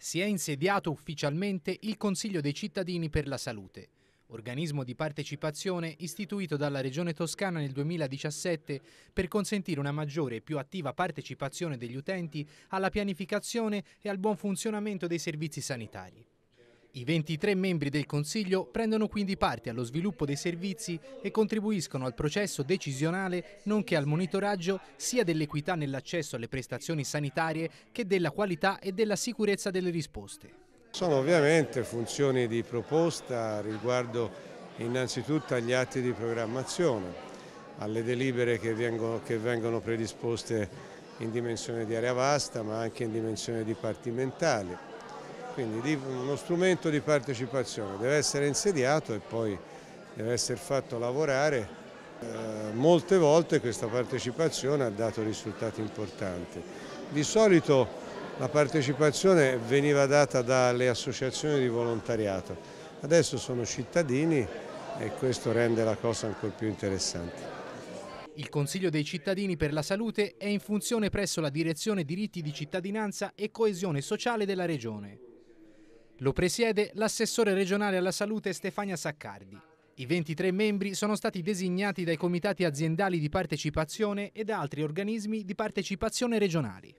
si è insediato ufficialmente il Consiglio dei cittadini per la salute, organismo di partecipazione istituito dalla Regione Toscana nel 2017 per consentire una maggiore e più attiva partecipazione degli utenti alla pianificazione e al buon funzionamento dei servizi sanitari. I 23 membri del Consiglio prendono quindi parte allo sviluppo dei servizi e contribuiscono al processo decisionale nonché al monitoraggio sia dell'equità nell'accesso alle prestazioni sanitarie che della qualità e della sicurezza delle risposte. Sono ovviamente funzioni di proposta riguardo innanzitutto agli atti di programmazione, alle delibere che vengono, che vengono predisposte in dimensione di area vasta ma anche in dimensione dipartimentale quindi uno strumento di partecipazione deve essere insediato e poi deve essere fatto lavorare. Eh, molte volte questa partecipazione ha dato risultati importanti. Di solito la partecipazione veniva data dalle associazioni di volontariato, adesso sono cittadini e questo rende la cosa ancora più interessante. Il Consiglio dei cittadini per la salute è in funzione presso la Direzione diritti di cittadinanza e coesione sociale della Regione. Lo presiede l'assessore regionale alla salute Stefania Saccardi. I 23 membri sono stati designati dai comitati aziendali di partecipazione e da altri organismi di partecipazione regionali.